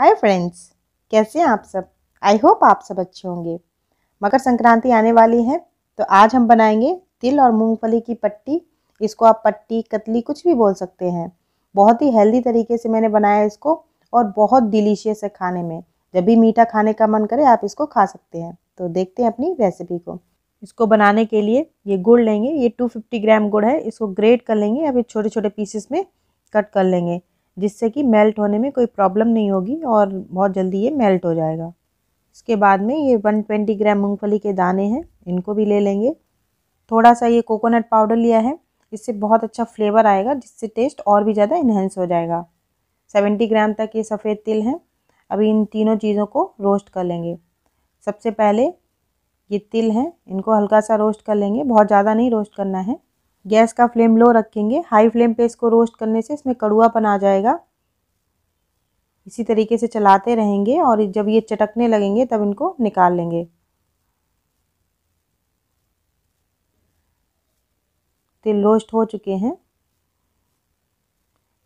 hi friends कैसे हैं आप सब आई होप आप सब अच्छे होंगे मकर संक्रांति आने वाली है तो आज हम बनाएंगे तिल और मूंगफली की पट्टी इसको आप पट्टी कतली कुछ भी बोल सकते हैं बहुत ही हेल्दी तरीके से मैंने बनाया इसको और बहुत डिलीशियस है खाने में जब भी मीठा खाने का मन करे आप इसको खा सकते हैं तो देखते हैं अपनी रेसिपी को इसको बनाने के लिए ये गुड़ लेंगे ये 250 ग्राम गुड़ है इसको ग्रेट कर लेंगे या फिर छोटे छोटे पीसेस में कट कर लेंगे जिससे कि मेल्ट होने में कोई प्रॉब्लम नहीं होगी और बहुत जल्दी ये मेल्ट हो जाएगा इसके बाद में ये 120 ग्राम मूंगफली के दाने हैं इनको भी ले लेंगे थोड़ा सा ये कोकोनट पाउडर लिया है इससे बहुत अच्छा फ्लेवर आएगा जिससे टेस्ट और भी ज़्यादा इन्हेंस हो जाएगा 70 ग्राम तक ये सफ़ेद तिल हैं अभी इन तीनों चीज़ों को रोस्ट कर लेंगे सबसे पहले ये तिल हैं इनको हल्का सा रोस्ट कर लेंगे बहुत ज़्यादा नहीं रोस्ट करना है गैस का फ्लेम लो रखेंगे हाई फ्लेम पे इसको रोस्ट करने से इसमें कड़ुआपन आ जाएगा इसी तरीके से चलाते रहेंगे और जब ये चटकने लगेंगे तब इनको निकाल लेंगे तिल रोस्ट हो चुके हैं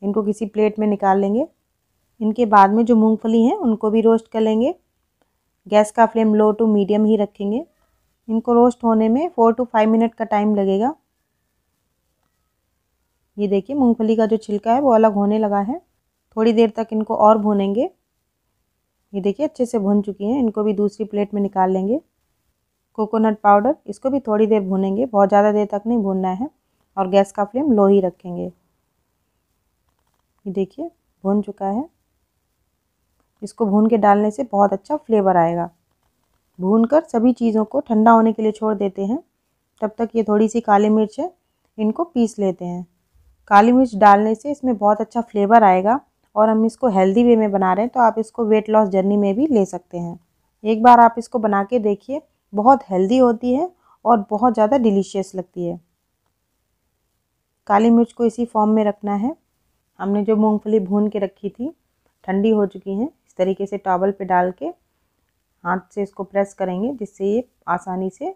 इनको किसी प्लेट में निकाल लेंगे इनके बाद में जो मूंगफली हैं उनको भी रोस्ट कर लेंगे गैस का फ्लेम लो टू मीडियम ही रखेंगे इनको रोस्ट होने में फ़ोर टू फाइव मिनट का टाइम लगेगा ये देखिए मूंगफली का जो छिलका है वो अलग होने लगा है थोड़ी देर तक इनको और भूनेंगे ये देखिए अच्छे से भुन चुकी हैं इनको भी दूसरी प्लेट में निकाल लेंगे कोकोनट पाउडर इसको भी थोड़ी देर भूनेंगे बहुत ज़्यादा देर तक नहीं भूनना है और गैस का फ्लेम लो ही रखेंगे ये देखिए भुन चुका है इसको भून के डालने से बहुत अच्छा फ्लेवर आएगा भून कर सभी चीज़ों को ठंडा होने के लिए छोड़ देते हैं तब तक ये थोड़ी सी काली मिर्च है इनको पीस लेते हैं काली मिर्च डालने से इसमें बहुत अच्छा फ्लेवर आएगा और हम इसको हेल्दी वे में बना रहे हैं तो आप इसको वेट लॉस जर्नी में भी ले सकते हैं एक बार आप इसको बना के देखिए बहुत हेल्दी होती है और बहुत ज़्यादा डिलीशियस लगती है काली मिर्च को इसी फॉर्म में रखना है हमने जो मूंगफली भून के रखी थी ठंडी हो चुकी हैं इस तरीके से टॉवल पे डाल के हाथ से इसको प्रेस करेंगे जिससे ये आसानी से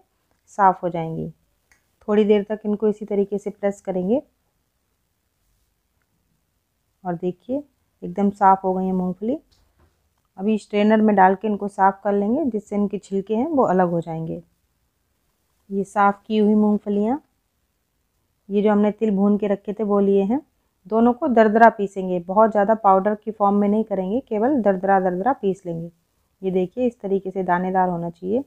साफ़ हो जाएंगी थोड़ी देर तक इनको इसी तरीके से प्रेस करेंगे और देखिए एकदम साफ़ हो गई है मूँगफली अभी स्ट्रेनर में डाल के इनको साफ़ कर लेंगे जिससे इनके छिलके हैं वो अलग हो जाएंगे ये साफ़ की हुई मूँगफलियाँ ये जो हमने तिल भून के रखे थे वो लिए हैं दोनों को दरदरा पीसेंगे बहुत ज़्यादा पाउडर की फॉर्म में नहीं करेंगे केवल दरदरा दरदरा पीस लेंगे ये देखिए इस तरीके से दानेदार होना चाहिए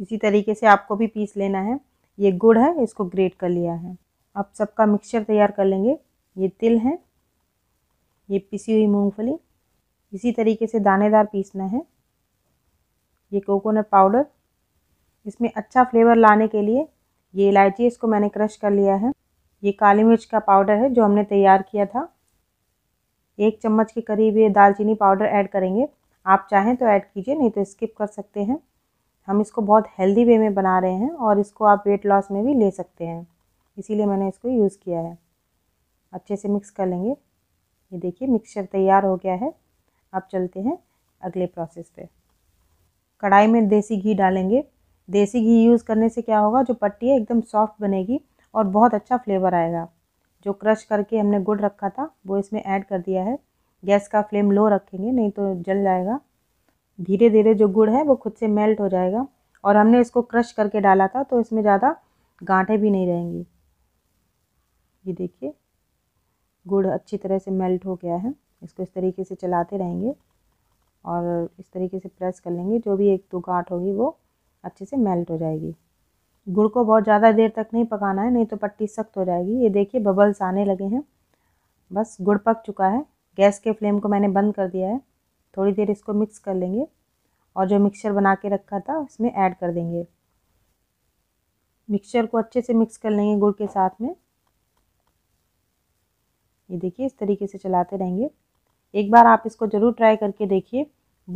इसी तरीके से आपको भी पीस लेना है ये गुड़ है इसको ग्रेट कर लिया है अब सबका मिक्सचर तैयार कर लेंगे ये तिल हैं ये पिसी हुई मूंगफली इसी तरीके से दानेदार पीसना है ये कोकोनट पाउडर इसमें अच्छा फ्लेवर लाने के लिए ये इलायची इसको मैंने क्रश कर लिया है ये काली मिर्च का पाउडर है जो हमने तैयार किया था एक चम्मच के करीब ये दालचीनी पाउडर ऐड करेंगे आप चाहें तो ऐड कीजिए नहीं तो स्किप कर सकते हैं हम इसको बहुत हेल्दी वे में बना रहे हैं और इसको आप वेट लॉस में भी ले सकते हैं इसीलिए मैंने इसको यूज़ किया है अच्छे से मिक्स कर लेंगे ये देखिए मिक्सचर तैयार हो गया है अब चलते हैं अगले प्रोसेस पे कढ़ाई में देसी घी डालेंगे देसी घी यूज़ करने से क्या होगा जो पट्टी है एकदम सॉफ्ट बनेगी और बहुत अच्छा फ्लेवर आएगा जो क्रश करके हमने गुड़ रखा था वो इसमें ऐड कर दिया है गैस का फ्लेम लो रखेंगे नहीं तो जल जाएगा धीरे धीरे जो गुड़ है वो खुद से मेल्ट हो जाएगा और हमने इसको क्रश करके डाला था तो इसमें ज़्यादा गांठे भी नहीं रहेंगी ये देखिए गुड़ अच्छी तरह से मेल्ट हो गया है इसको इस तरीके से चलाते रहेंगे और इस तरीके से प्रेस कर लेंगे जो भी एक दो गांठ होगी वो अच्छे से मेल्ट हो जाएगी गुड़ को बहुत ज़्यादा देर तक नहीं पकाना है नहीं तो पट्टी सख्त हो जाएगी ये देखिए बबल्स आने लगे हैं बस गुड़ पक चुका है गैस के फ्लेम को मैंने बंद कर दिया है थोड़ी देर इसको मिक्स कर लेंगे और जो मिक्सचर बना के रखा था उसमें ऐड कर देंगे मिक्सचर को अच्छे से मिक्स कर लेंगे गुड़ के साथ में ये देखिए इस तरीके से चलाते रहेंगे एक बार आप इसको ज़रूर ट्राई करके देखिए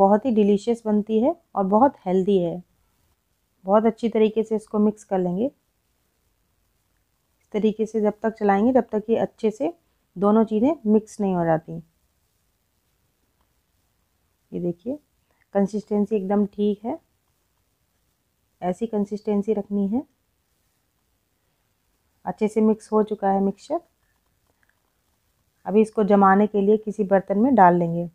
बहुत ही डिलीशियस बनती है और बहुत हेल्दी है बहुत अच्छी तरीके से इसको मिक्स कर लेंगे इस तरीके से जब तक चलाएंगे तब तक ये अच्छे से दोनों चीज़ें मिक्स नहीं हो जाती ये देखिए कंसिस्टेंसी एकदम ठीक है ऐसी कंसिस्टेंसी रखनी है अच्छे से मिक्स हो चुका है मिक्सचर अभी इसको जमाने के लिए किसी बर्तन में डाल लेंगे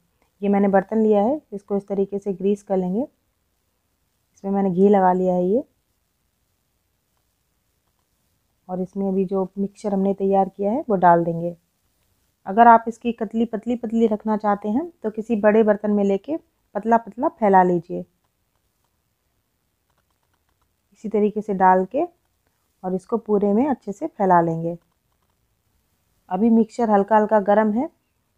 ये मैंने बर्तन लिया है इसको इस तरीके से ग्रीस कर लेंगे इसमें मैंने घी लगा लिया है ये और इसमें अभी जो मिक्सचर हमने तैयार किया है वो डाल देंगे अगर आप इसकी कतली पतली पतली रखना चाहते हैं तो किसी बड़े बर्तन में लेके पतला पतला फैला लीजिए इसी तरीके से डाल के और इसको पूरे में अच्छे से फैला लेंगे अभी मिक्सचर हल्का हल्का गर्म है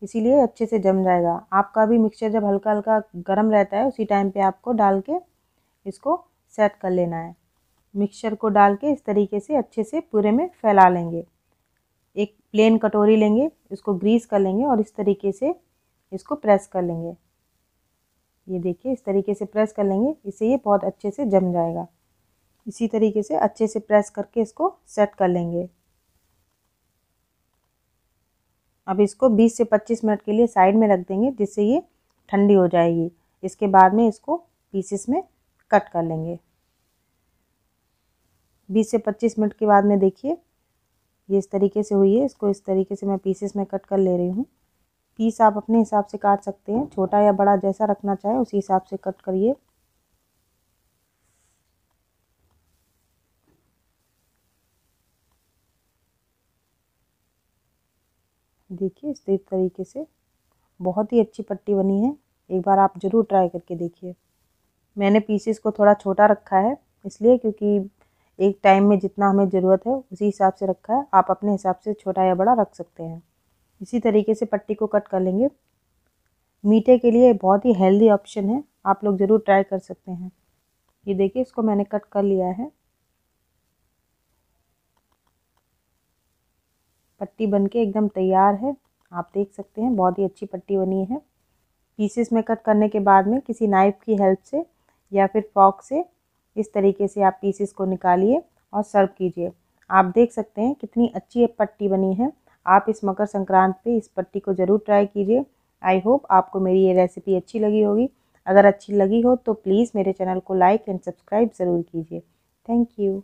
इसीलिए अच्छे से जम जाएगा आपका भी मिक्सचर जब हल्का हल्का गर्म रहता है उसी टाइम पे आपको डाल के इसको सेट कर लेना है मिक्सचर को डाल के इस तरीके से अच्छे से पूरे में फैला लेंगे एक प्लेन कटोरी लेंगे इसको ग्रीस कर लेंगे और इस तरीके से इसको प्रेस कर लेंगे ये देखिए इस तरीके से प्रेस कर लेंगे इससे ये बहुत अच्छे से जम जाएगा इसी तरीके से अच्छे से प्रेस करके इसको सेट कर लेंगे अब इसको 20 से 25 मिनट के लिए साइड में रख देंगे जिससे ये ठंडी हो जाएगी इसके बाद में इसको पीसेस में कट कर लेंगे 20 से 25 मिनट के बाद में देखिए ये इस तरीके से हुई है इसको इस तरीके से मैं पीसेस में कट कर ले रही हूँ पीस आप अपने हिसाब से काट सकते हैं छोटा या बड़ा जैसा रखना चाहे उसी हिसाब से कट करिए देखिए इस तरीके से बहुत ही अच्छी पट्टी बनी है एक बार आप ज़रूर ट्राई करके देखिए मैंने पीसेस को थोड़ा छोटा रखा है इसलिए क्योंकि एक टाइम में जितना हमें ज़रूरत है उसी हिसाब से रखा है आप अपने हिसाब से छोटा या बड़ा रख सकते हैं इसी तरीके से पट्टी को कट कर लेंगे मीठे के लिए बहुत ही हेल्दी ऑप्शन है आप लोग ज़रूर ट्राई कर सकते हैं ये देखिए इसको मैंने कट कर लिया है पट्टी बन के एकदम तैयार है आप देख सकते हैं बहुत ही अच्छी पट्टी बनी है पीसेस में कट करने के बाद में किसी नाइफ़ की हेल्प से या फिर फॉक से इस तरीके से आप पीसेस को निकालिए और सर्व कीजिए आप देख सकते हैं कितनी अच्छी पट्टी बनी है आप इस मकर संक्रांत पे इस पट्टी को ज़रूर ट्राई कीजिए आई होप आपको मेरी ये रेसिपी अच्छी लगी होगी अगर अच्छी लगी हो तो प्लीज़ मेरे चैनल को लाइक एंड सब्सक्राइब ज़रूर कीजिए थैंक यू